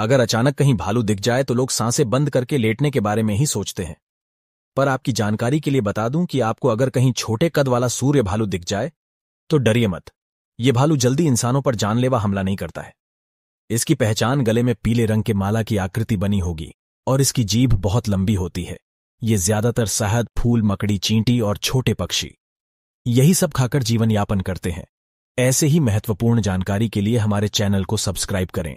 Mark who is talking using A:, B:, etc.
A: अगर अचानक कहीं भालू दिख जाए तो लोग सांसें बंद करके लेटने के बारे में ही सोचते हैं पर आपकी जानकारी के लिए बता दूं कि आपको अगर कहीं छोटे कद वाला सूर्य भालू दिख जाए तो डरिए मत ये भालू जल्दी इंसानों पर जानलेवा हमला नहीं करता है इसकी पहचान गले में पीले रंग के माला की आकृति बनी होगी और इसकी जीभ बहुत लंबी होती है ये ज्यादातर शहद फूल मकड़ी चींटी और छोटे पक्षी यही सब खाकर जीवन यापन करते हैं ऐसे ही महत्वपूर्ण जानकारी के लिए हमारे चैनल को सब्सक्राइब करें